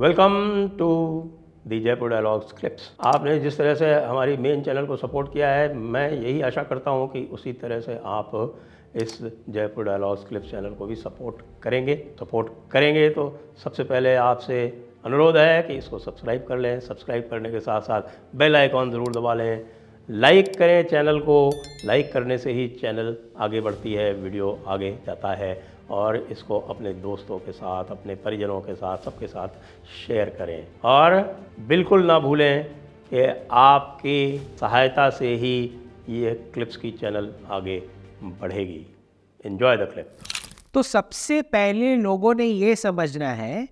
Welcome to the Jaipur dialogues clips आपने जिस तरह से हमारी मेन चैनल को सपोर्ट किया है मैं यही आशा करता हूँ कि उसी तरह से आप इस जयपुर डायलॉग्स क्लिप्स चैनल को भी सपोर्ट करेंगे सपोर्ट करेंगे तो सबसे पहले आपसे अनुरोध है कि इसको सब्सक्राइब कर लें सब्सक्राइब करने के साथ साथ बेल आइकॉन ज़रूर दबा लें लाइक करें चैनल को लाइक करने से ही चैनल आगे बढ़ती है वीडियो आगे जाता है और इसको अपने दोस्तों के साथ अपने परिजनों के साथ सबके साथ शेयर करें और बिल्कुल ना भूलें कि आपकी सहायता से ही ये क्लिप्स की चैनल आगे बढ़ेगी एंजॉय द क्लिप तो सबसे पहले लोगों ने ये समझना है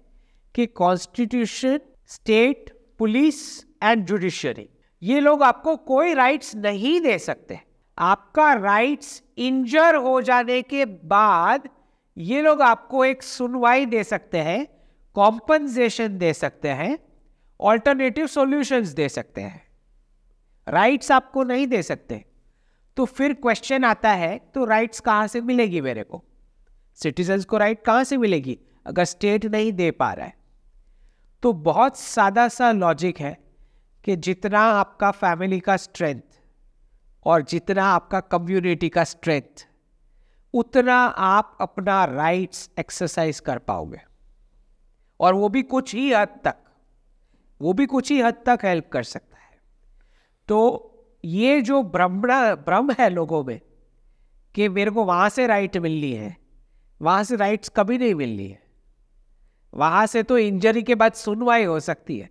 कि constitution state police and judiciary ये लोग आपको कोई राइट्स नहीं दे सकते आपका राइट्स इंजर हो जाने के बाद ये लोग आपको एक सुनवाई दे सकते हैं कॉम्पनसेशन दे सकते हैं ऑल्टरनेटिव सॉल्यूशंस दे सकते हैं राइट्स आपको नहीं दे सकते तो फिर क्वेश्चन आता है तो राइट्स कहाँ से मिलेगी मेरे को सिटीजन्स को राइट कहाँ से मिलेगी अगर स्टेट नहीं दे पा रहा है तो बहुत सादा सा लॉजिक है कि जितना आपका फैमिली का स्ट्रेंथ और जितना आपका कम्युनिटी का स्ट्रेंथ उतना आप अपना राइट्स एक्सरसाइज कर पाओगे और वो भी कुछ ही हद तक वो भी कुछ ही हद तक हेल्प कर सकता है तो ये जो ब्रह्मणा ब्रह्म है लोगों में कि मेरे को वहाँ से राइट मिलनी है वहाँ से राइट्स कभी नहीं मिलनी है वहाँ से तो इंजरी के बाद सुनवाई हो सकती है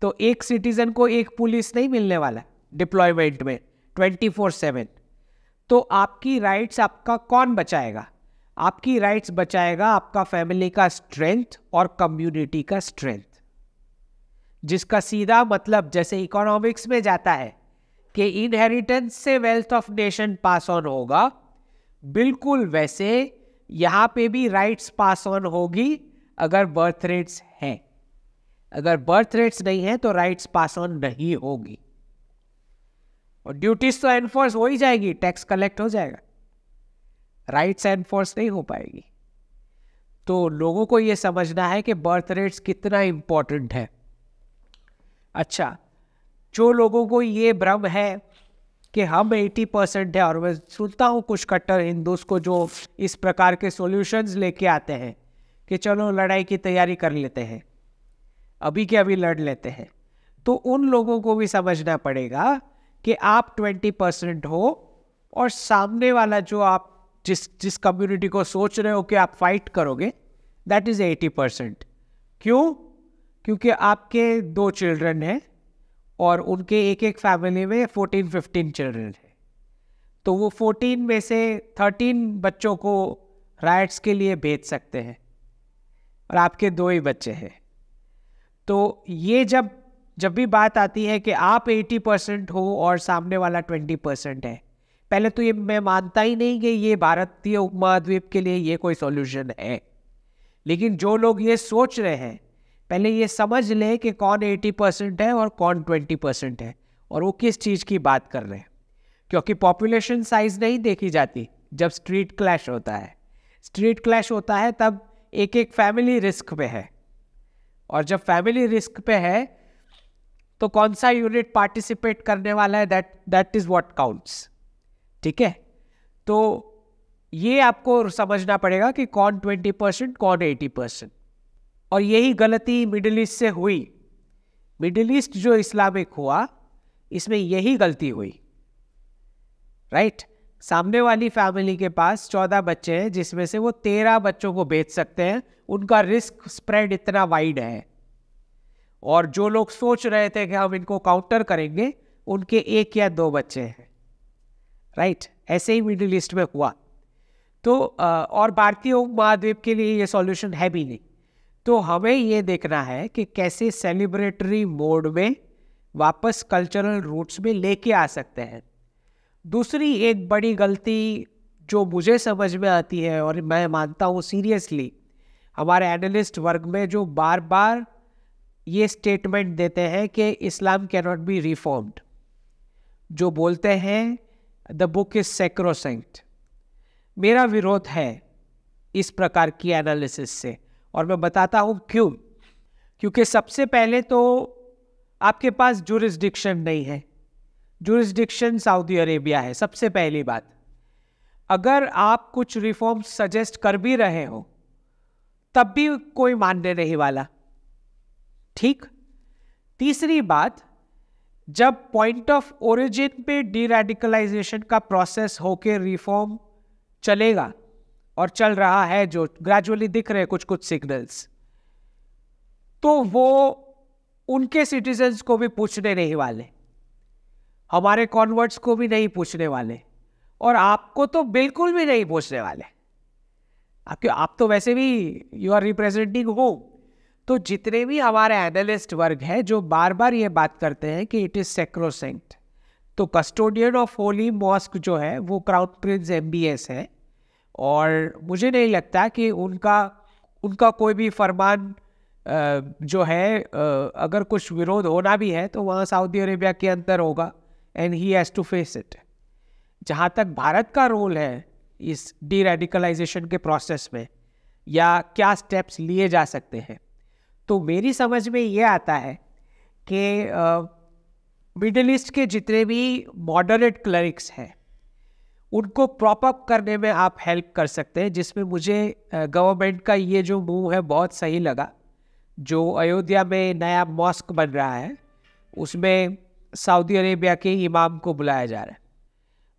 तो एक सिटीजन को एक पुलिस नहीं मिलने वाला डिप्लॉयमेंट में ट्वेंटी फोर सेवन तो आपकी राइट्स आपका कौन बचाएगा आपकी राइट्स बचाएगा आपका फैमिली का स्ट्रेंथ और कम्युनिटी का स्ट्रेंथ जिसका सीधा मतलब जैसे इकोनॉमिक्स में जाता है कि इनहेरिटेंस से wealth of nation pass on होगा बिल्कुल वैसे यहाँ पे भी राइट्स पास ऑन होगी अगर बर्थ रेट्स हैं अगर बर्थ रेट्स नहीं है तो राइट्स पास ऑन नहीं होगी और ड्यूटीज तो एनफोर्स हो ही जाएगी टैक्स कलेक्ट हो जाएगा राइट्स एनफोर्स नहीं हो पाएगी तो लोगों को ये समझना है कि बर्थ रेट्स कितना इम्पोर्टेंट है अच्छा जो लोगों को ये भ्रम है कि हम 80 परसेंट है और मैं सुनता हूँ कुछ कट्टर हिंदूस को जो इस प्रकार के सॉल्यूशंस लेके आते हैं कि चलो लड़ाई की तैयारी कर लेते हैं अभी के अभी लड़ लेते हैं तो उन लोगों को भी समझना पड़ेगा कि आप ट्वेंटी परसेंट हो और सामने वाला जो आप जिस जिस कम्युनिटी को सोच रहे हो कि आप फाइट करोगे दैट इज़ एटी परसेंट क्यों क्योंकि आपके दो चिल्ड्रन हैं और उनके एक एक फैमिली में फोर्टीन फिफ्टीन चिल्ड्रन हैं तो वो फोर्टीन में से थर्टीन बच्चों को राइट्स के लिए भेज सकते हैं और आपके दो ही बच्चे हैं तो ये जब जब भी बात आती है कि आप 80 परसेंट हो और सामने वाला 20 परसेंट है पहले तो ये मैं मानता ही नहीं कि ये भारतीय उपमहाद्वीप के लिए ये कोई सॉल्यूशन है लेकिन जो लोग ये सोच रहे हैं पहले ये समझ लें कि कौन 80 परसेंट है और कौन 20 परसेंट है और वो किस चीज़ की बात कर रहे हैं क्योंकि पॉपुलेशन साइज नहीं देखी जाती जब स्ट्रीट क्लैश होता है स्ट्रीट क्लैश होता है तब एक एक फैमिली रिस्क पे है और जब फैमिली रिस्क पे है तो कौन सा यूनिट पार्टिसिपेट करने वाला है that that is what counts ठीक है तो ये आपको समझना पड़ेगा कि कौन ट्वेंटी परसेंट कौन एटी परसेंट और यही गलती मिडिल ईस्ट से हुई मिडिल ईस्ट जो इस्लामिक हुआ इसमें यही गलती हुई राइट right? सामने वाली फैमिली के पास चौदह बच्चे हैं जिसमें से वो तेरह बच्चों को बेच सकते हैं उनका रिस्क स्प्रेड इतना वाइड है और जो लोग सोच रहे थे कि हम इनको काउंटर करेंगे उनके एक या दो बच्चे हैं राइट ऐसे ही मिडिल ईस्ट में हुआ तो और भारतीय उपमहाद्वीप महाद्वीप के लिए ये सॉल्यूशन है भी नहीं तो हमें ये देखना है कि कैसे सेलिब्रेटरी मोड में वापस कल्चरल रूट्स में लेके आ सकते हैं दूसरी एक बड़ी गलती जो मुझे समझ में आती है और मैं मानता हूँ सीरियसली हमारे एनालिस्ट वर्ग में जो बार बार ये स्टेटमेंट देते हैं कि Islam can not be reformed जो बोलते हैं द बुक इज सेक्रोसेंट मेरा विरोध है इस प्रकार की एनालिसिस से और मैं बताता हूँ क्यों क्योंकि सबसे पहले तो आपके पास जुरिस्डिक्शन नहीं है जुरिस्डिक्शन सऊदी अरेबिया है सबसे पहली बात अगर आप कुछ रिफॉर्म सजेस्ट कर भी रहे हो तब भी कोई मानने नहीं वाला ठीक तीसरी बात जब पॉइंट ऑफ ओरिजिन पे डी रेडिकलाइजेशन का प्रोसेस होके रिफॉर्म चलेगा और चल रहा है जो ग्रेजुअली दिख रहे कुछ कुछ सिग्नल्स तो वो उनके सिटीजन्स को भी पूछने नहीं वाले हमारे कॉन्वर्ट्स को भी नहीं पूछने वाले और आपको तो बिल्कुल भी नहीं पूछने वाले आपके आप तो वैसे भी यू आर रिप्रेजेंटिंग होम तो जितने भी हमारे एनालिस्ट वर्ग हैं जो बार बार ये बात करते हैं कि इट इज़ सेक्रोसेंट तो कस्टोडियन ऑफ होली मॉस्क जो है वो क्राउन प्रिंस एम है और मुझे नहीं लगता कि उनका उनका कोई भी फरमान जो है अगर कुछ विरोध होना भी है तो वहाँ सऊदी अरेबिया के अंदर होगा and he has to face it जहाँ तक भारत का रोल है इस डी रेडिकलाइजेशन के प्रोसेस में या क्या स्टेप्स लिए जा सकते हैं तो मेरी समझ में ये आता है कि मिडिल ईस्ट के जितने भी मॉडरेट क्लरिक्स हैं उनको प्रॉप अप करने में आप हेल्प कर सकते हैं जिसमें मुझे गवर्नमेंट का ये जो मूव है बहुत सही लगा जो अयोध्या में नया मॉस्क बन रहा है उसमें सऊदी अरेबिया के इमाम को बुलाया जा रहा है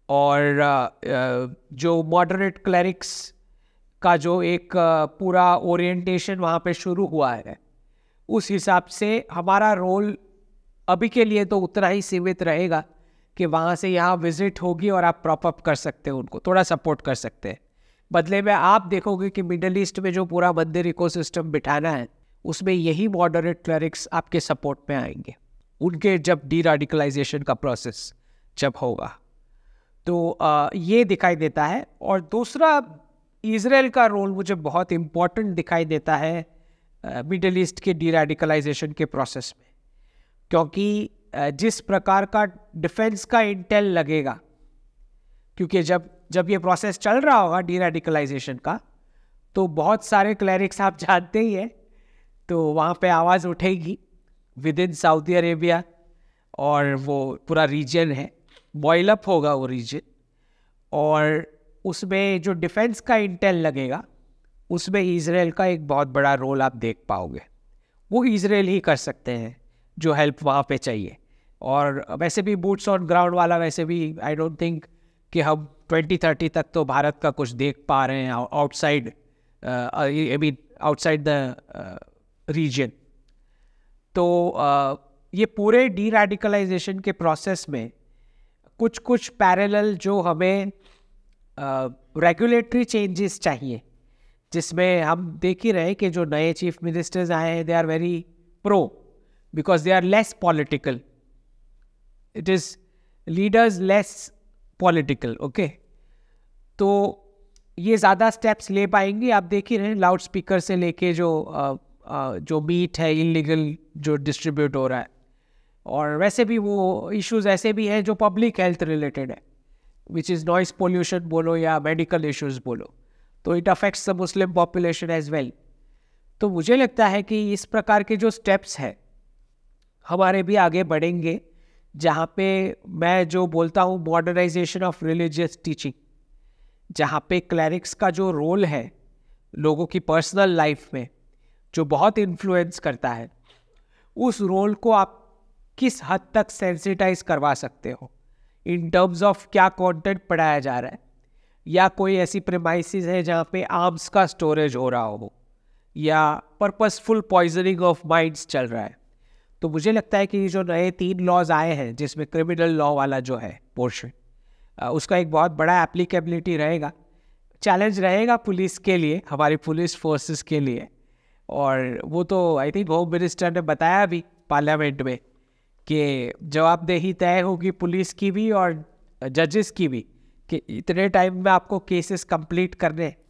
और जो मॉडरेट क्लरिक्स का जो एक पूरा ओरिएंटेशन वहाँ पे शुरू हुआ है उस हिसाब से हमारा रोल अभी के लिए तो उतना ही सीमित रहेगा कि वहाँ से यहाँ विजिट होगी और आप प्रॉपअप कर सकते हो उनको थोड़ा सपोर्ट कर सकते हैं बदले में आप देखोगे कि मिडल ईस्ट में जो पूरा मंदिर इको बिठाना है उसमें यही मॉडरेट क्लरिक्स आपके सपोर्ट में आएंगे उनके जब डी रेडिकलाइजेशन का प्रोसेस जब होगा तो ये दिखाई देता है और दूसरा इसराइल का रोल मुझे बहुत इम्पॉर्टेंट दिखाई देता है मिडल ईस्ट के डी रेडिकलाइजेशन के प्रोसेस में क्योंकि जिस प्रकार का डिफेंस का इंटेल लगेगा क्योंकि जब जब ये प्रोसेस चल रहा होगा डी रेडिकलाइजेशन का तो बहुत सारे क्लैरिक्स आप जानते ही हैं तो वहाँ पे आवाज़ उठेगी विद इन सऊदी अरेबिया और वो पूरा रीजन है बॉयलअप होगा वो रीजन और उसमें जो डिफेंस का इंटेल लगेगा उसमें इसराइल का एक बहुत बड़ा रोल आप देख पाओगे वो इसराइल ही कर सकते हैं जो हेल्प वहाँ पे चाहिए और वैसे भी बूट्स ऑन ग्राउंड वाला वैसे भी आई डोंट थिंक कि हम 2030 तक तो भारत का कुछ देख पा रहे हैं outside I mean outside the region तो uh, ये पूरे डी रेडिकलाइजेशन के प्रोसेस में कुछ कुछ पैरेलल जो हमें रेगुलेटरी uh, चेंजेस चाहिए जिसमें हम देख ही रहे कि जो नए चीफ मिनिस्टर्स आए हैं they are very pro because they are less political it is leaders less political okay तो ये ज़्यादा स्टेप्स ले पाएंगे आप देख ही रहे लाउड स्पीकर से लेके जो आ, आ, जो मीट है इनलीगल जो डिस्ट्रीब्यूट हो रहा है और वैसे भी वो इश्यूज ऐसे भी हैं जो पब्लिक हेल्थ रिलेटेड है विच इज़ नॉइस पोल्यूशन बोलो या मेडिकल इश्यूज बोलो तो it affects the Muslim population as well तो मुझे लगता है कि इस प्रकार के जो स्टेप्स हैं हमारे भी आगे बढ़ेंगे जहाँ पे मैं जो बोलता हूँ मॉडर्नाइजेशन ऑफ रिलीजियस टीचिंग जहाँ पे क्लैरिक्स का जो रोल है लोगों की पर्सनल लाइफ में जो बहुत इन्फ्लुएंस करता है उस रोल को आप किस हद तक सेंसिटाइज करवा सकते हो इन टर्म्स ऑफ क्या कंटेंट पढ़ाया जा रहा है या कोई ऐसी प्रेमाइसिस है जहाँ पे आर्म्स का स्टोरेज हो रहा हो या पर्पसफुल पॉइजनिंग ऑफ माइंड्स चल रहा है तो मुझे लगता है कि जो नए तीन लॉज आए हैं जिसमें क्रिमिनल लॉ वाला जो है पोर्शन उसका एक बहुत बड़ा एप्लीकेबिलिटी रहेगा चैलेंज रहेगा पुलिस के लिए हमारी पुलिस फोर्सेस के लिए और वो तो आई थिंक होम मिनिस्टर ने बताया भी पार्लियामेंट में कि जवाबदेही तय होगी पुलिस की भी और जजेस की भी कि इतने टाइम में आपको केसेस कंप्लीट करने